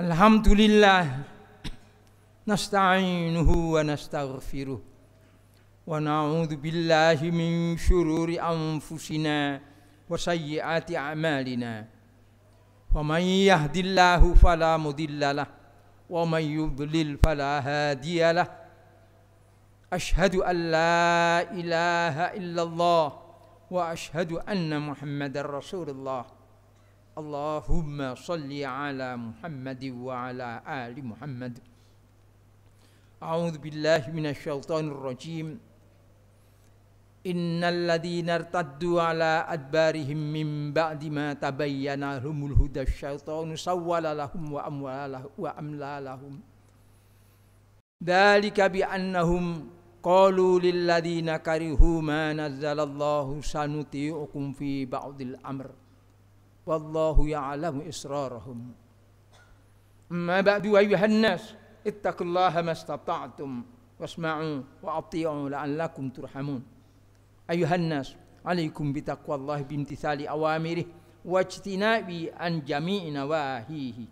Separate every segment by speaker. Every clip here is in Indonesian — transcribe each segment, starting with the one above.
Speaker 1: الحمد لله نستعينه ونستغفره ونعوذ بالله من شرور أنفسنا وسيئات أعمالنا ومن يهد الله فلا مضل له ومن يضلل فلا هادي له أشهد أن لا إله إلا الله وأشهد أن محمدا رسول الله اللهم صل على محمد وعلى آل محمد أعوذ بالله من الشيطان الرجيم إن الذين ارتدوا على أدبارهم من بعد ما تبين لهم الهدى الشيطان سول لهم وأملى لهم ذلك بأنهم قالوا للذين كرهوا ما نزل الله سنطيعكم في بعض الأمر wallahu ya'lamu israrahum amma ba'du ayuhan nas ittaqullaha mastata'tum wasma'u wa ati'u la'allakum turhamun ayuhan nas alaikum bitaqwallahi bimtithali awamirih wajtinabi an jami'i nawahihi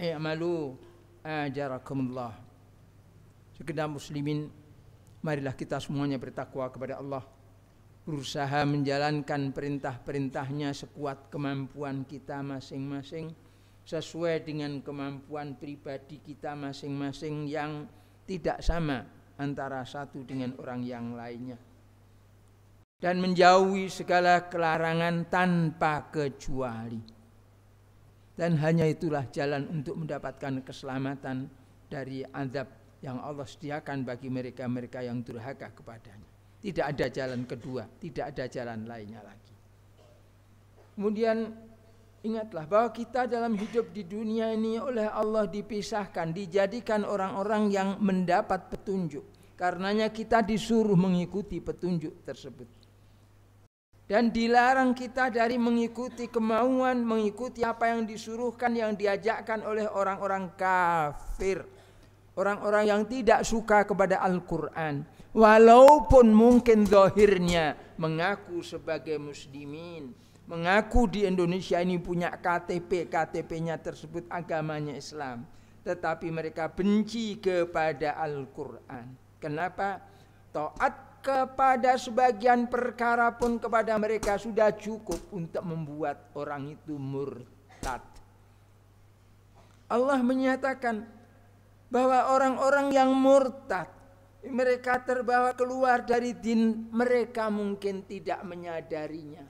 Speaker 1: i'malu ajarakumullah sekedar muslimin marilah kita semuanya bertakwa kepada Allah berusaha menjalankan perintah-perintahnya sekuat kemampuan kita masing-masing sesuai dengan kemampuan pribadi kita masing-masing yang tidak sama antara satu dengan orang yang lainnya dan menjauhi segala kelarangan tanpa kecuali dan hanya itulah jalan untuk mendapatkan keselamatan dari azab yang Allah sediakan bagi mereka-mereka yang durhaka kepadanya tidak ada jalan kedua, tidak ada jalan lainnya lagi. Kemudian ingatlah bahwa kita dalam hidup di dunia ini oleh Allah dipisahkan, dijadikan orang-orang yang mendapat petunjuk. Karenanya kita disuruh mengikuti petunjuk tersebut. Dan dilarang kita dari mengikuti kemauan, mengikuti apa yang disuruhkan, yang diajakkan oleh orang-orang kafir. Orang-orang yang tidak suka kepada Al-Quran walaupun mungkin zahirnya mengaku sebagai muslimin mengaku di Indonesia ini punya KTP KTP-nya tersebut agamanya Islam tetapi mereka benci kepada Al-Qur'an kenapa taat kepada sebagian perkara pun kepada mereka sudah cukup untuk membuat orang itu murtad Allah menyatakan bahwa orang-orang yang murtad mereka terbawa keluar dari din, mereka mungkin tidak menyadarinya.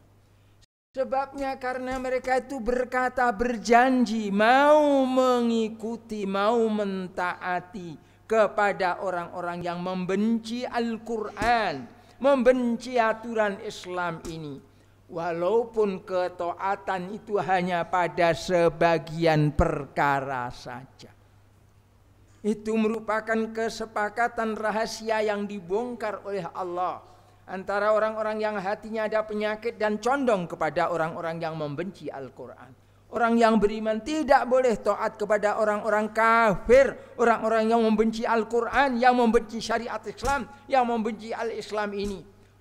Speaker 1: Sebabnya karena mereka itu berkata berjanji mau mengikuti, mau mentaati kepada orang-orang yang membenci Al-Quran, membenci aturan Islam ini. Walaupun ketaatan itu hanya pada sebagian perkara saja. Itu merupakan kesepakatan rahasia yang dibongkar oleh Allah antara orang-orang yang hatinya ada penyakit dan condong kepada orang-orang yang membenci Al-Qur'an. Orang yang beriman tidak boleh taat kepada orang-orang kafir, orang-orang yang membenci Al-Qur'an, yang membenci syariat Islam, yang membenci Al-Islam ini.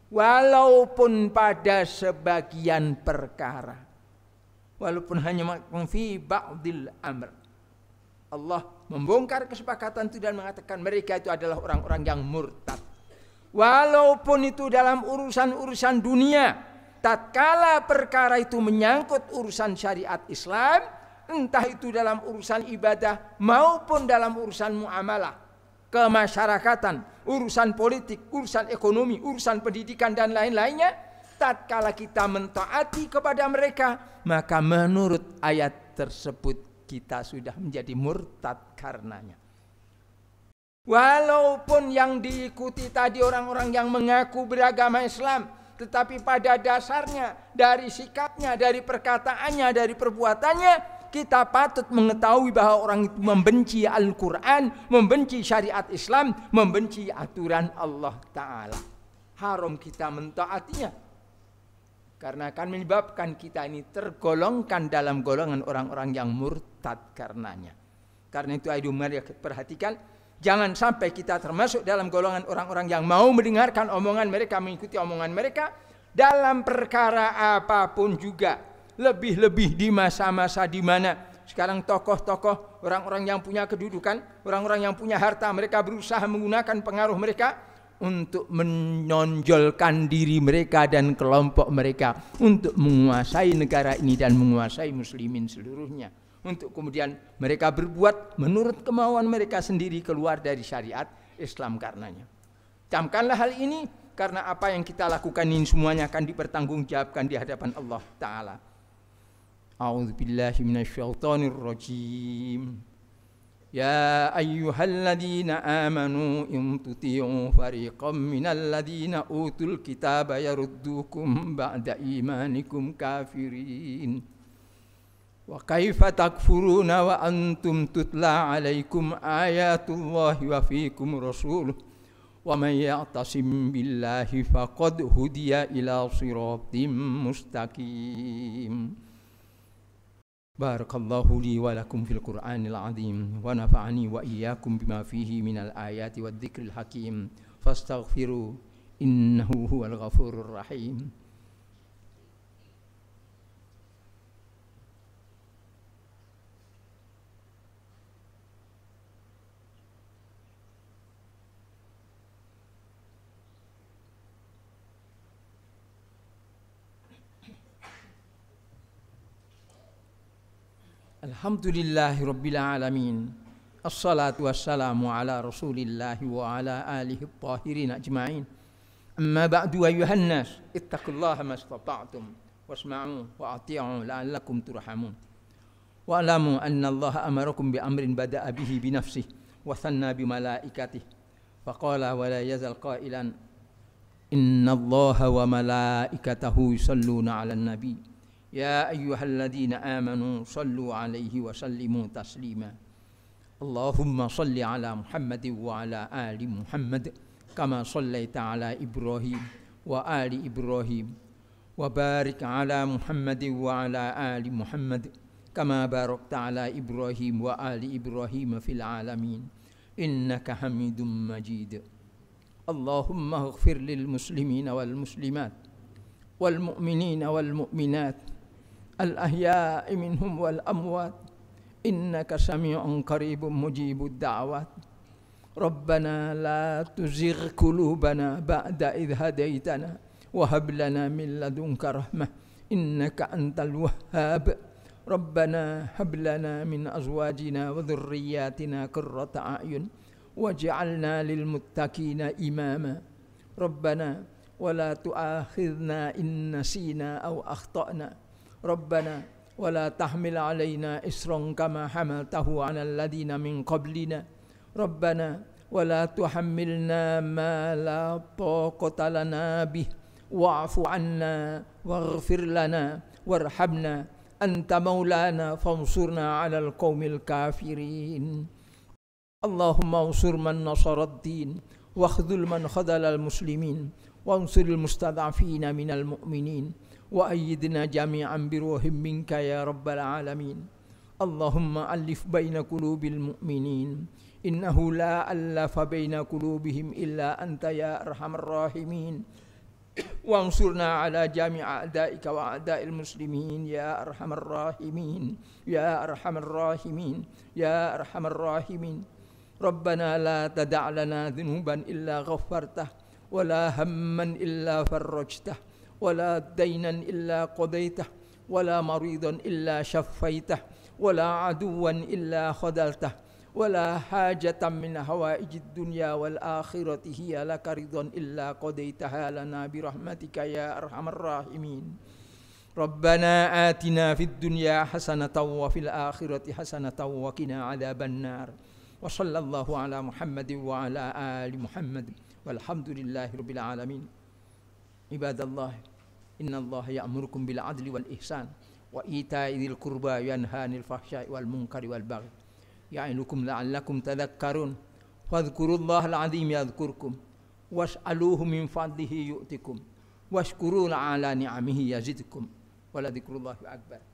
Speaker 1: Walaupun pada sebagian perkara. Walaupun hanya fi ba'dil amr Allah membongkar kesepakatan itu dan mengatakan mereka itu adalah orang-orang yang murtad. Walaupun itu dalam urusan-urusan dunia, tatkala perkara itu menyangkut urusan syariat Islam, entah itu dalam urusan ibadah maupun dalam urusan muamalah, kemasyarakatan, urusan politik, urusan ekonomi, urusan pendidikan dan lain-lainnya, tatkala kita mentaati kepada mereka, maka menurut ayat tersebut kita sudah menjadi murtad karenanya. Walaupun yang diikuti tadi orang-orang yang mengaku beragama Islam, tetapi pada dasarnya dari sikapnya, dari perkataannya, dari perbuatannya kita patut mengetahui bahwa orang itu membenci Al-Quran, membenci syariat Islam, membenci aturan Allah Ta'ala. Haram kita mentaatinya. Karena akan menyebabkan kita ini tergolongkan dalam golongan orang-orang yang murtad murtad karenanya. Karena itu ayo mari ya, perhatikan jangan sampai kita termasuk dalam golongan orang-orang yang mau mendengarkan omongan mereka, mengikuti omongan mereka dalam perkara apapun juga. Lebih-lebih di masa-masa di mana sekarang tokoh-tokoh, orang-orang yang punya kedudukan, orang-orang yang punya harta, mereka berusaha menggunakan pengaruh mereka untuk menonjolkan diri mereka dan kelompok mereka, untuk menguasai negara ini dan menguasai muslimin seluruhnya untuk kemudian mereka berbuat menurut kemauan mereka sendiri keluar dari syariat Islam karenanya. Camkanlah hal ini karena apa yang kita lakukan ini semuanya akan dipertanggungjawabkan di hadapan Allah taala. A'udzubillahi minasyaitonirrajim. ya ayuhal الذين آمنوا إن تطيعوا فريقا من الذين أوتوا الكتاب يردوكم بعد إيمانكم كافرين وكيف تكفرون وأنتم تتلى عليكم آيات الله وفيكم رسوله ومن يعتصم بالله فقد هدي إلى صراط مستقيم بارك الله لي ولكم في القرآن العظيم ونفعني وإياكم بما فيه من الآيات والذكر الحكيم فاستغفروا إنه هو الغفور الرحيم الحمد لله رب العالمين الصلاة والسلام على رسول الله وعلى آله الطاهرين أجمعين أما بعد أيها الناس اتقوا الله ما استطعتم واسمعوا وأطيعوا لعلكم ترحمون واعلموا أن الله أمركم بأمر بدأ به بنفسه وثنى بملائكته فقال ولا يزل قائلا إن الله وملائكته يصلون على النبي يا أيها الذين آمنوا صلوا عليه وسلموا تسليما اللهم صل على محمد وعلى آل محمد كما صليت على إبراهيم وآل إبراهيم وبارك على محمد وعلى آل محمد كما باركت على إبراهيم وآل إبراهيم في العالمين إنك حميد مجيد اللهم اغفر للمسلمين والمسلمات والمؤمنين والمؤمنات الأحياء منهم والأموات إنك سميع قريب مجيب الدعوات ربنا لا تزغ قلوبنا بعد إذ هديتنا وهب لنا من لدنك رحمة إنك أنت الوهاب ربنا هب لنا من أزواجنا وذرياتنا قرة أعين واجعلنا للمتقين إماما ربنا ولا تؤاخذنا إن نسينا أو أخطأنا ربنا ولا تحمل علينا إسرا كما حملته على الذين من قبلنا ربنا ولا تحملنا ما لا طاقة لنا به واعف عنا واغفر لنا وارحمنا أنت مولانا فانصرنا على القوم الكافرين اللهم انصر من نصر الدين واخذل من خذل المسلمين وانصر المستضعفين من المؤمنين وأيدنا جميعا بروح منك يا رب العالمين اللهم ألف بين قلوب المؤمنين إنه لا ألف بين قلوبهم إلا أنت يا أرحم الراحمين وانصرنا على جميع أعدائك وأعداء المسلمين يا أرحم الراحمين يا أرحم الراحمين يا أرحم الراحمين ربنا لا تدع لنا ذنوبا إلا غفرته ولا هما إلا فرجته ولا دينا إلا قضيته ولا مريضا إلا شفيته ولا عدوا إلا خذلته ولا حاجة من هوائج الدنيا والآخرة هي لك رضا إلا قضيتها لنا برحمتك يا أرحم الراحمين ربنا آتنا في الدنيا حسنة وفي الآخرة حسنة وقنا عذاب النار وصلى الله على محمد وعلى آل محمد والحمد لله رب العالمين عباد الله إن الله يأمركم بالعدل والإحسان وإيتاء ذي القربى وينهى عن الفحشاء والمنكر والبغي يعظكم لعلكم تذكرون فاذكروا الله العظيم يذكركم واسألوه من فضله يؤتكم واشكروا على نعمه يزدكم ولذكر الله أكبر